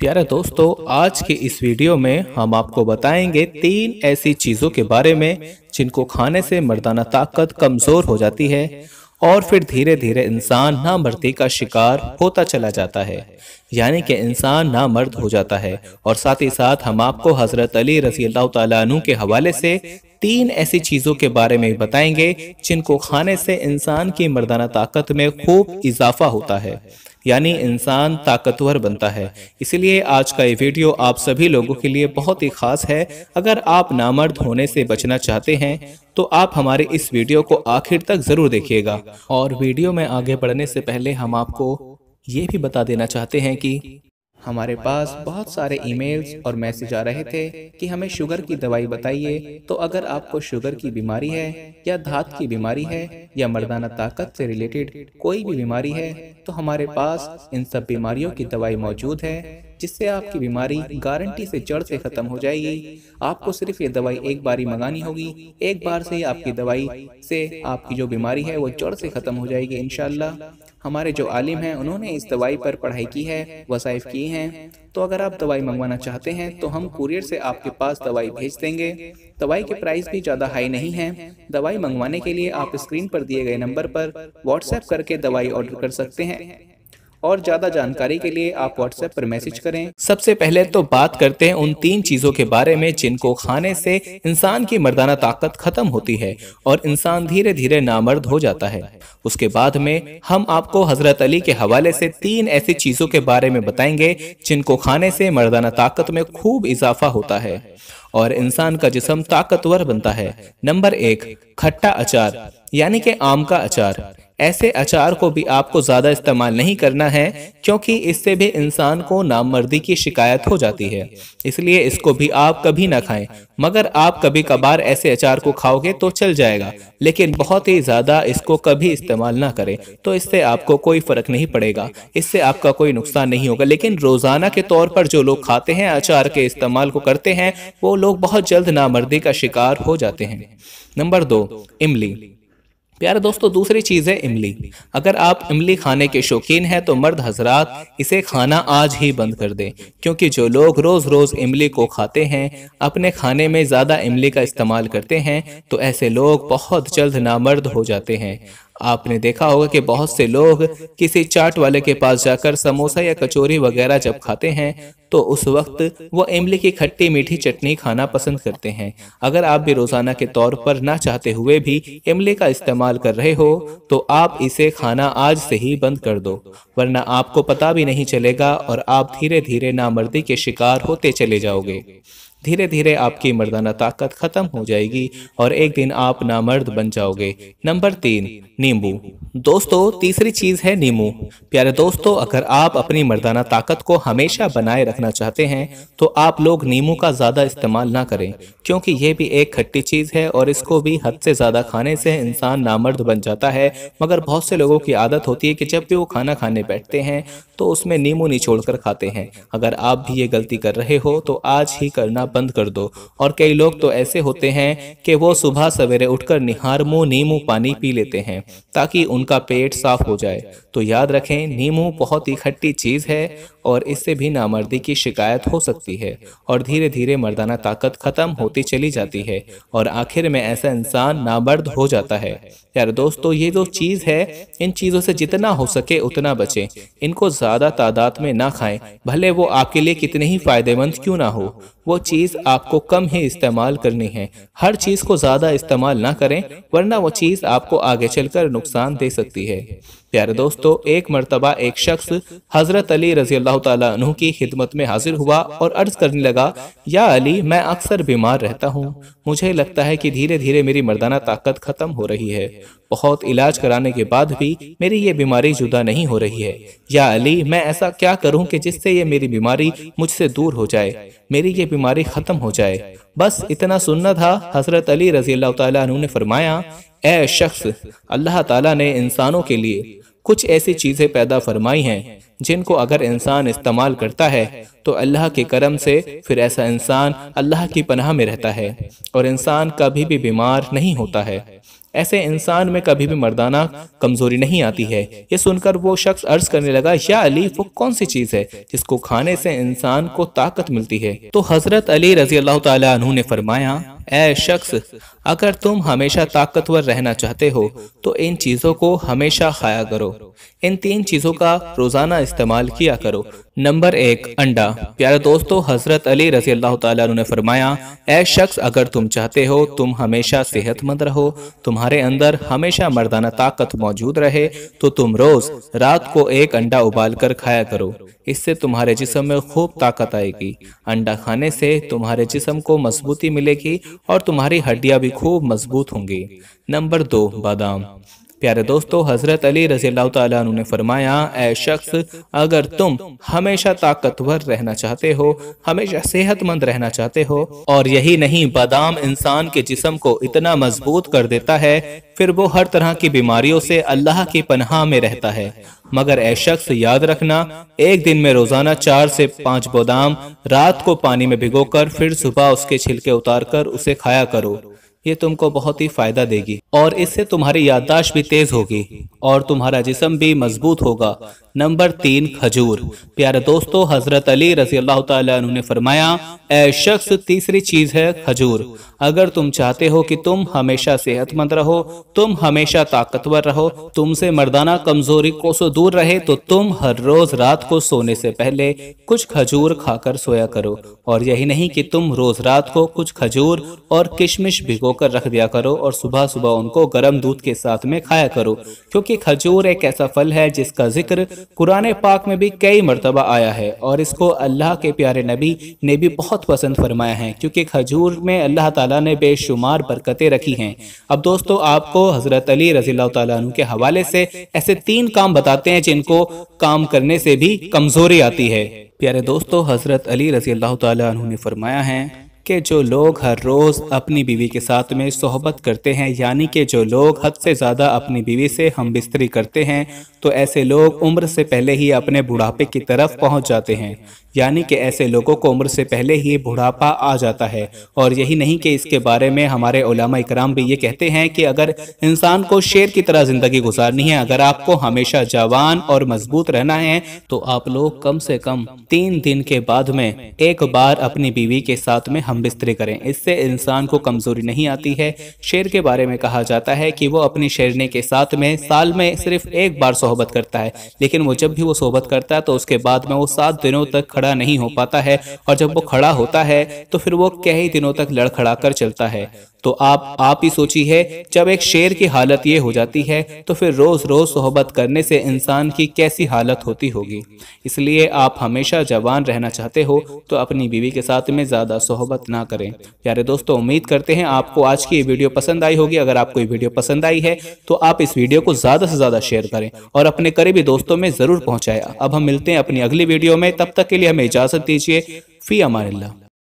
प्यारे दोस्तों आज के इस वीडियो में हम आपको बताएंगे तीन ऐसी चीज़ों के बारे में जिनको खाने से मर्दाना ताकत कमज़ोर हो जाती है और फिर धीरे धीरे इंसान मर्दी का शिकार होता चला जाता है यानी कि इंसान नामर्द हो जाता है और साथ ही साथ हम आपको हज़रत अली रसी तु के हवाले से तीन ऐसी चीज़ों के बारे में बताएंगे जिनको खाने से इंसान की मर्दाना ताकत में खूब इजाफा होता है यानी इंसान ताकतवर बनता है इसलिए आज का ये वीडियो आप सभी लोगों के लिए बहुत ही खास है अगर आप नामर्द होने से बचना चाहते हैं तो आप हमारे इस वीडियो को आखिर तक ज़रूर देखिएगा और वीडियो में आगे बढ़ने से पहले हम आपको ये भी बता देना चाहते हैं कि हमारे पास बहुत सारे ईमेल्स और मैसेज आ रहे थे कि हमें शुगर की दवाई बताइए तो अगर तो आपको शुगर की बीमारी है या धात की बीमारी है या मर्दाना ताकत से रिलेटेड कोई भी बीमारी है तो हमारे पास इन सब बीमारियों की दवाई मौजूद है जिससे आपकी बीमारी गारंटी से जड़ से खत्म हो जाएगी आपको सिर्फ ये दवाई एक बार ही मंगानी होगी एक बार से आपकी दवाई से आपकी जो बीमारी है वो जड़ से खत्म हो जाएगी इनशाला हमारे जो आलिम हैं उन्होंने इस दवाई पर पढ़ाई की है वसाइफ की हैं तो अगर आप दवाई मंगवाना चाहते हैं तो हम कुरियर से आपके पास दवाई भेज देंगे दवाई के प्राइस भी ज़्यादा हाई नहीं है दवाई मंगवाने के लिए आप स्क्रीन पर दिए गए नंबर पर व्हाट्सएप करके दवाई ऑर्डर कर सकते हैं और ज्यादा जानकारी के लिए आप व्हाट्सएप पर मैसेज करें सबसे पहले तो बात करते हैं उन तीन चीजों के बारे में जिनको खाने से इंसान की मर्दाना ताकत खत्म होती है और इंसान धीरे धीरे नामर्द हो जाता है उसके बाद में हम आपको हजरत अली के हवाले से तीन ऐसी चीजों के बारे में बताएंगे जिनको खाने से मर्दाना ताकत में खूब इजाफा होता है और इंसान का जिसम ताकतवर बनता है नंबर एक खट्टा अचार यानी के आम का अचार ऐसे अचार को भी आपको ज़्यादा इस्तेमाल नहीं करना है क्योंकि इससे भी इंसान को नामर्दी की शिकायत हो जाती है इसलिए इसको भी आप कभी ना खाएं मगर आप कभी कभार ऐसे अचार को खाओगे तो चल जाएगा लेकिन बहुत ही ज़्यादा इसको कभी इस्तेमाल ना करें तो इससे आपको कोई फ़र्क नहीं पड़ेगा इससे आपका कोई नुकसान नहीं होगा लेकिन रोज़ाना के तौर पर जो लोग खाते हैं अचार के इस्तेमाल को करते हैं वो लोग बहुत जल्द नामर्दी का शिकार हो जाते हैं नंबर दो इमली प्यारे दोस्तों दूसरी चीज़ है इमली अगर आप इमली खाने के शौकीन हैं तो मर्द हजरात इसे खाना आज ही बंद कर दें क्योंकि जो लोग रोज़ रोज़ इमली को खाते हैं अपने खाने में ज़्यादा इमली का इस्तेमाल करते हैं तो ऐसे लोग बहुत जल्द नामर्द हो जाते हैं आपने देखा होगा कि बहुत से लोग किसी चाट वाले के पास जाकर समोसा या कचौरी वगैरह जब खाते हैं तो उस वक्त वो इमली की खट्टी मीठी चटनी खाना पसंद करते हैं अगर आप भी रोज़ाना के तौर पर ना चाहते हुए भी इमली का इस्तेमाल कर रहे हो तो आप इसे खाना आज से ही बंद कर दो वरना आपको पता भी नहीं चलेगा और आप धीरे धीरे नामर्दी के शिकार होते चले जाओगे धीरे धीरे आपकी मर्दाना ताकत खत्म हो जाएगी और एक दिन आप नामर्द बन जाओगे नंबर तीन नींबू दोस्तों तीसरी चीज है नींबू प्यारे दोस्तों अगर आप अपनी मर्दाना ताकत को हमेशा बनाए रखना चाहते हैं तो आप लोग नींबू का ज्यादा इस्तेमाल ना करें क्योंकि ये भी एक खट्टी चीज है और इसको भी हद से ज्यादा खाने से इंसान नामर्द बन जाता है मगर बहुत से लोगों की आदत होती है कि जब भी वो खाना खाने बैठते हैं तो उसमें नींबू निचोड़ कर खाते हैं अगर आप भी ये गलती कर रहे हो तो आज ही करना बंद कर दो और कई लोग तो ऐसे होते हैं कि वो सुबह सवेरे उठकर निहार मुँह नींबू पानी पी लेते हैं ताकि उनका पेट साफ हो जाए तो याद रखें नींबू बहुत ही खट्टी चीज़ है और इससे भी नामर्दी की शिकायत हो सकती है और धीरे धीरे मर्दाना ताकत ख़त्म होती चली जाती है और आखिर में ऐसा इंसान नामर्द हो जाता है यार दोस्तों ये जो चीज़ है इन चीज़ों से जितना हो सके उतना बचे इनको ज़्यादा तादाद में ना खाएं भले वो आपके लिए कितने ही फ़ायदेमंद क्यों ना हो वो चीज़ चीज़ आपको कम ही इस्तेमाल करनी है हर चीज़ को ज़्यादा इस्तेमाल ना करें वरना वो चीज़ आपको आगे चलकर नुकसान दे सकती है प्यारे दोस्तों एक मरतबा एक शख्स हजरत अली रजी अल्लाह तु की खिदमत में हाजिर हुआ और अर्ज करने लगा या अली मैं अक्सर बीमार रहता हूँ मुझे लगता है कि धीरे धीरे मेरी मर्दाना ताकत खत्म हो रही है बहुत इलाज कराने के बाद भी मेरी ये बीमारी जुदा नहीं हो रही है या अली मैं ऐसा क्या करूँ की जिससे ये मेरी बीमारी मुझसे दूर हो जाए मेरी ये बीमारी खत्म हो जाए बस इतना सुनना था हजरत अली रजी अल्लाह तु ने फरमाया ए शख्स अल्लाह ताला ने इंसानों के लिए कुछ ऐसी चीज़ें पैदा फरमाई हैं जिनको अगर इंसान इस्तेमाल करता है तो अल्लाह के करम से फिर ऐसा इंसान अल्लाह की पनाह में रहता है और इंसान कभी भी बीमार नहीं होता है ऐसे इंसान में कभी भी मर्दाना कमजोरी नहीं आती है ये सुनकर वो शख्स अर्ज करने लगा या अली वो कौन सी चीज है जिसको खाने से इंसान को ताकत मिलती है तो हजरत अली रजी अल्लाह तु ने फरमाया ऐ शख्स अगर तुम हमेशा ताकतवर रहना चाहते हो तो इन चीजों को हमेशा खाया करो इन तीन चीज़ों का रोज़ाना इस्तेमाल किया करो नंबर एक अंडा प्यारे दोस्तों हजरत अली रजी अल्लाह ने फरमाया ऐ शख्स अगर तुम चाहते हो तुम हमेशा सेहतमंद रहो तुम्हारे अंदर हमेशा मर्दाना ताकत मौजूद रहे तो तुम रोज रात को एक अंडा उबाल कर खाया करो इससे तुम्हारे जिसम में खूब ताकत आएगी अंडा खाने से तुम्हारे जिसम को मजबूती मिलेगी और तुम्हारी हड्डियां भी खूब मजबूत होंगी नंबर दो बादाम प्यारे दोस्तों हजरत अली रजी ने फरमाया ऐ शख्स अगर तुम हमेशा ताकतवर रहना चाहते हो हमेशा सेहतमंद रहना चाहते हो और यही नहीं बादाम इंसान के जिसम को इतना मजबूत कर देता है फिर वो हर तरह की बीमारियों से अल्लाह की पनाह में रहता है मगर ए शख्स याद रखना एक दिन में रोजाना चार से पांच बादाम रात को पानी में भिगोकर फिर सुबह उसके छिलके उतारकर उसे खाया करो ये तुमको बहुत ही फायदा देगी और इससे तुम्हारी याददाश्त भी तेज होगी और तुम्हारा जिसम भी मजबूत होगा नंबर तीन खजूर प्यारे दोस्तों हजरत अली रजी अल्लाह उन्होंने फरमाया ए शख्स तीसरी चीज है खजूर अगर तुम चाहते हो कि तुम हमेशा सेहतमंद रहो तुम हमेशा ताकतवर रहो तुमसे मर्दाना कमजोरी को सो दूर रहे तो तुम हर रोज रात को सोने से पहले कुछ खजूर खाकर सोया करो और यही नहीं कि तुम रोज रात को कुछ खजूर और किशमिश भिगो धोकर रख दिया करो और सुबह सुबह उनको गर्म दूध के साथ में खाया करो क्योंकि खजूर एक ऐसा फल है जिसका जिक्र कुरान पाक में भी कई मरतबा आया है और इसको अल्लाह के प्यारे नबी ने भी बहुत पसंद फरमाया है क्योंकि खजूर में अल्लाह तला ने बेशुमार बरकतें रखी हैं अब दोस्तों आपको हज़रत अली रजी तु के हवाले से ऐसे तीन काम बताते हैं जिनको काम करने से भी कमज़ोरी आती है प्यारे दोस्तों हज़रत अली रजी अल्लाह तु ने फरमाया है कि जो लोग हर रोज़ अपनी बीवी के साथ में सोहबत करते हैं यानी कि जो लोग हद से ज़्यादा अपनी बीवी से हम बिस्तरी करते हैं तो ऐसे लोग उम्र से पहले ही अपने बुढ़ापे की तरफ पहुंच जाते हैं यानी कि ऐसे लोगों को उम्र से पहले ही बुढ़ापा आ जाता है और यही नहीं कि इसके बारे में हमारे ओलामा इकराम भी ये कहते हैं कि अगर इंसान को शेर की तरह ज़िंदगी गुजारनी है अगर आपको हमेशा जवान और मजबूत रहना है तो आप लोग कम से कम तीन दिन के बाद में एक बार अपनी बीवी के साथ में हम हम बिस्तरे करें इससे इंसान को कमजोरी नहीं आती है शेर के बारे में कहा जाता है कि वो अपनी शेरने के साथ में साल में सिर्फ एक बार सोहबत करता है लेकिन वो जब भी वो सोहबत करता है तो उसके बाद में वो सात दिनों तक खड़ा नहीं हो पाता है और जब वो खड़ा होता है तो फिर वो कई दिनों तक लड़खड़ा कर चलता है तो आप आप ही सोचिए जब एक शेर की हालत ये हो जाती है तो फिर रोज रोज सोहबत करने से इंसान की कैसी हालत होती होगी इसलिए आप हमेशा जवान रहना चाहते हो तो अपनी बीवी के साथ में ज्यादा सोहबत ना करें प्यारे दोस्तों उम्मीद करते हैं आपको आज की ये वीडियो पसंद आई होगी अगर आपको ये वीडियो पसंद आई है तो आप इस वीडियो को ज़्यादा से ज़्यादा शेयर करें और अपने करीबी दोस्तों में ज़रूर पहुंचाएं अब हम मिलते हैं अपनी अगली वीडियो में तब तक के लिए हमें इजाज़त दीजिए फ़ी अमान्ला